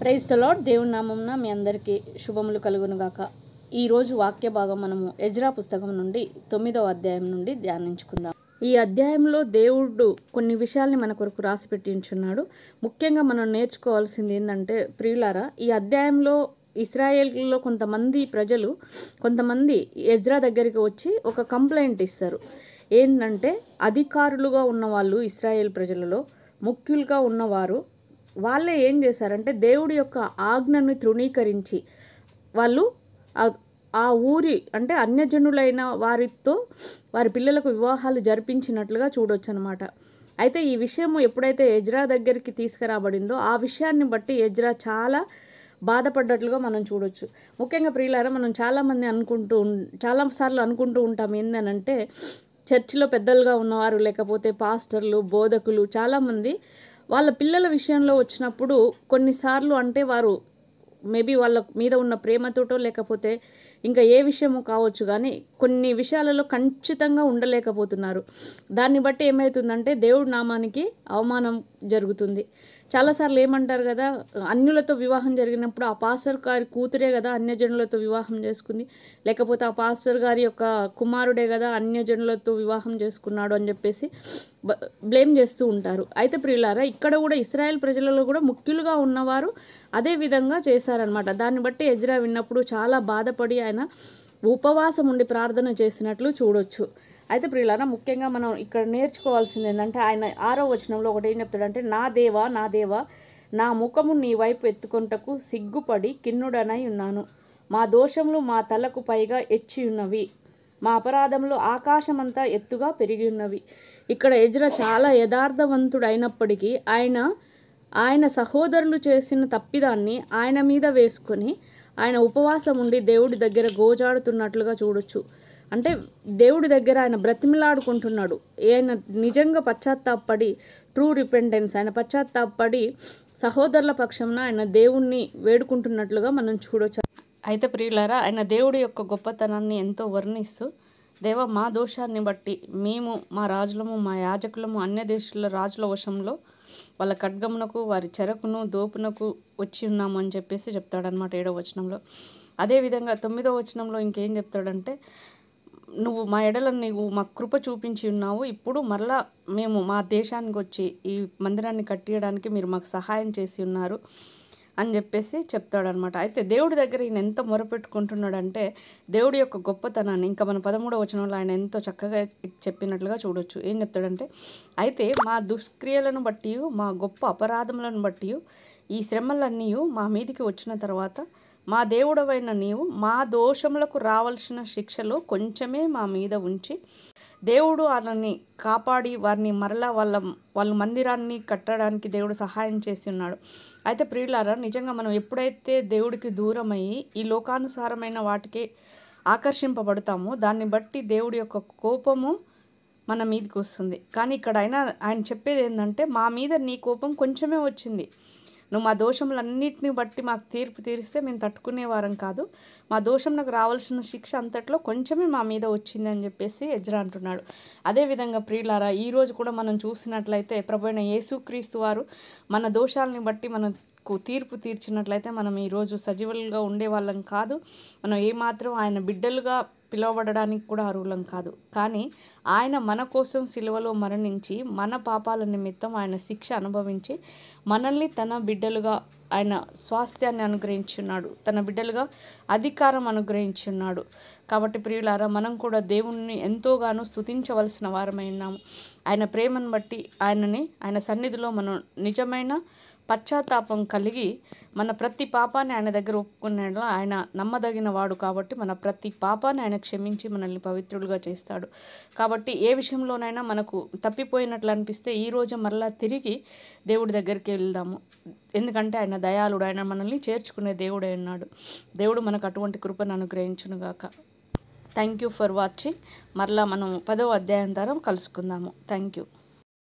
praise తలాడ్ దేవుని నామంన మీ అందరికీ శుభములు కలుగునుగాక ఈరోజు వాక్య భాగం మనము ఎజ్రా పుస్తకం నుండి తొమ్మిదవ అధ్యాయం నుండి ధ్యానించుకుందాం ఈ అధ్యాయంలో దేవుడు కొన్ని విషయాల్ని మన కొరకు రాసి పెట్టించున్నాడు ముఖ్యంగా మనం నేర్చుకోవాల్సింది ఏంటంటే ప్రియులారా ఈ అధ్యాయంలో ఇస్రాయేల్లో కొంతమంది ప్రజలు కొంతమంది ఎజ్రా దగ్గరికి వచ్చి ఒక కంప్లైంట్ ఇస్తారు ఏంటంటే అధికారులుగా ఉన్నవాళ్ళు ఇస్రాయేల్ ప్రజలలో ముఖ్యులుగా ఉన్నవారు వాళ్ళే ఏం చేశారంటే దేవుడి యొక్క ఆజ్ఞను తృణీకరించి వాళ్ళు ఆ ఊరి అంటే అన్యజనులైన వారితో వారి పిల్లలకు వివాహాలు జరిపించినట్లుగా చూడొచ్చు అనమాట అయితే ఈ విషయము ఎప్పుడైతే ఎజ్రా దగ్గరికి తీసుకురాబడిందో ఆ విషయాన్ని బట్టి ఎజ్రా చాలా బాధపడ్డట్లుగా మనం చూడొచ్చు ముఖ్యంగా ప్రియులారా మనం చాలామంది అనుకుంటూ చాలాసార్లు అనుకుంటూ ఉంటాం ఏందనంటే చర్చిలో పెద్దలుగా ఉన్నవారు లేకపోతే పాస్టర్లు బోధకులు చాలామంది వాళ్ళ పిల్లల విషయంలో వచ్చినప్పుడు కొన్నిసార్లు అంటే వారు మేబీ వాళ్ళ మీద ఉన్న ప్రేమతోటో లేకపోతే ఇంకా ఏ విషయమో కావచ్చు కానీ కొన్ని విషయాలలో ఖచ్చితంగా ఉండలేకపోతున్నారు దాన్ని బట్టి ఏమవుతుందంటే దేవుడి నామానికి అవమానం జరుగుతుంది చాలాసార్లు ఏమంటారు కదా అన్యులతో వివాహం జరిగినప్పుడు ఆ పాస్టర్ గారి కూతురే కదా అన్యజనులతో వివాహం చేసుకుంది లేకపోతే ఆ పాస్టర్ గారి యొక్క కుమారుడే కదా అన్యజనులతో వివాహం చేసుకున్నాడు అని చెప్పేసి బ్లేమ్ చేస్తూ ఉంటారు అయితే ప్రియులారా ఇక్కడ కూడా ఇస్రాయెల్ ప్రజలలో కూడా ముఖ్యులుగా ఉన్నవారు అదే విధంగా చేశారనమాట దాన్ని బట్టి ఎజ్రా విన్నప్పుడు చాలా బాధపడి ఆయన ఉపవాసం ఉండి ప్రార్థన చేసినట్లు చూడొచ్చు అయితే ప్రియులారా ముఖ్యంగా మనం ఇక్కడ నేర్చుకోవాల్సింది ఏంటంటే ఆయన ఆరో వచనంలో ఒకటి ఏం చెప్తాడంటే నా దేవా నా దేవా నా ముఖము నీ వైపు ఎత్తుకొంటకు సిగ్గుపడి కిన్నుడనై ఉన్నాను మా దోషములు మా తలకు పైగా ఎచ్చి ఉన్నవి మా అపరాధములు ఆకాశమంతా ఎత్తుగా పెరిగి ఉన్నవి ఇక్కడ ఎజ్ర చాలా యథార్థవంతుడైనప్పటికీ ఆయన ఆయన సహోదరులు చేసిన తప్పిదాన్ని ఆయన మీద వేసుకొని ఆయన ఉపవాసం ఉండి దేవుడి దగ్గర గోజాడుతున్నట్లుగా చూడొచ్చు అంటే దేవుడి దగ్గర ఆయన బ్రతిమిలాడుకుంటున్నాడు ఆయన నిజంగా పశ్చాత్తాపడి ట్రూ రిపెంటెన్స్ ఆయన పశ్చాత్తాపడి సహోదరుల పక్షంన ఆయన దేవుణ్ణి వేడుకుంటున్నట్లుగా మనం చూడొచ్చు అయితే ప్రియులారా ఆయన దేవుడి యొక్క గొప్పతనాన్ని ఎంతో వర్ణిస్తూ దేవ మా దోషాన్ని బట్టి మేము మా రాజులము మా యాజకులము అన్య దేశాల రాజుల వశంలో వాళ్ళ ఖడ్గమునకు వారి చెరకును దోపునకు వచ్చి ఉన్నాము అని చెప్పేసి చెప్తాడనమాట ఏడో వచనంలో అదేవిధంగా తొమ్మిదో వచనంలో ఇంకేం చెప్తాడంటే నువ్వు మా ఎడల నువ్వు మా కృప చూపించి ఉన్నావు ఇప్పుడు మరలా మేము మా దేశానికి వచ్చి ఈ మందిరాన్ని కట్టియడానికి మీరు మాకు సహాయం చేసి ఉన్నారు అని చెప్పేసి చెప్తాడనమాట అయితే దేవుడి దగ్గర ఈయన ఎంత మొరపెట్టుకుంటున్నాడంటే దేవుడి యొక్క గొప్పతనాన్ని ఇంకా మన పదమూడవ వచనంలో ఆయన ఎంతో చక్కగా చెప్పినట్లుగా చూడొచ్చు ఏం చెప్తాడంటే అయితే మా దుష్క్రియలను బట్టి మా గొప్ప అపరాధములను బట్టి ఈ శ్రమలన్నీ మా మీదికి వచ్చిన తర్వాత మా దేవుడవైన నీవు మా దోషములకు రావాల్సిన శిక్షలో కొంచెమే మా మీద ఉంచి దేవుడు వాళ్ళని కాపాడి వారిని మరలా వాళ్ళ వాళ్ళ మందిరాన్ని కట్టడానికి దేవుడు సహాయం చేస్తున్నాడు అయితే ప్రియులారా నిజంగా మనం ఎప్పుడైతే దేవుడికి దూరమయ్యి ఈ లోకానుసారమైన వాటికి ఆకర్షింపబడతామో దాన్ని బట్టి దేవుడి యొక్క కోపము మన మీదకి వస్తుంది కానీ ఇక్కడ అయినా ఆయన చెప్పేది ఏంటంటే మా మీద నీ కోపం కొంచెమే వచ్చింది నువ్వు మా దోషములన్నింటిని బట్టి మాకు తీర్పు తీరిస్తే మేము తట్టుకునేవారం కాదు మా దోషంకు రావాల్సిన శిక్ష అంతట్లో కొంచెమే మా మీద వచ్చింది అని చెప్పేసి ఎజ్రా అంటున్నాడు అదేవిధంగా ప్రియులారా ఈరోజు కూడా మనం చూసినట్లయితే ప్రభుణ యేసుక్రీస్తు వారు మన దోషాలని బట్టి మన మనకు తీర్పు తీర్చినట్లయితే మనం ఈరోజు సజీవులుగా ఉండేవాళ్ళం కాదు మనం ఏమాత్రం ఆయన బిడ్డలుగా పిలవబడడానికి కూడా అర్హులం కాదు కానీ ఆయన మన కోసం సిలువలో మరణించి మన పాపాల నిమిత్తం ఆయన శిక్ష అనుభవించి మనల్ని తన బిడ్డలుగా ఆయన స్వాస్థ్యాన్ని అనుగ్రహించున్నాడు తన బిడ్డలుగా అధికారం అనుగ్రహించున్నాడు కాబట్టి ప్రియులారా మనం కూడా దేవుణ్ణి ఎంతోగానో స్థుతించవలసిన వారమైనాము ఆయన ప్రేమను బట్టి ఆయనని ఆయన సన్నిధిలో మనం నిజమైన పశ్చాత్తాపం కలిగి మన ప్రతి పాపాన్ని ఆయన దగ్గర ఒప్పుకున్నాడు ఆయన నమ్మదగిన వాడు కాబట్టి మన ప్రతి పాపాన్ని ఆయన క్షమించి మనల్ని పవిత్రులుగా చేస్తాడు కాబట్టి ఏ విషయంలోనైనా మనకు తప్పిపోయినట్లు అనిపిస్తే ఈరోజు మరలా తిరిగి దేవుడి దగ్గరికి వెళ్దాము ఎందుకంటే ఆయన దయాళుడు ఆయన మనల్ని చేర్చుకునే దేవుడే ఉన్నాడు దేవుడు మనకు అటువంటి కృపను అనుగ్రహించునుగాక థ్యాంక్ యూ ఫర్ వాచింగ్ మరలా మనం పదో అధ్యాయం ద్వారా కలుసుకుందాము థ్యాంక్ యూ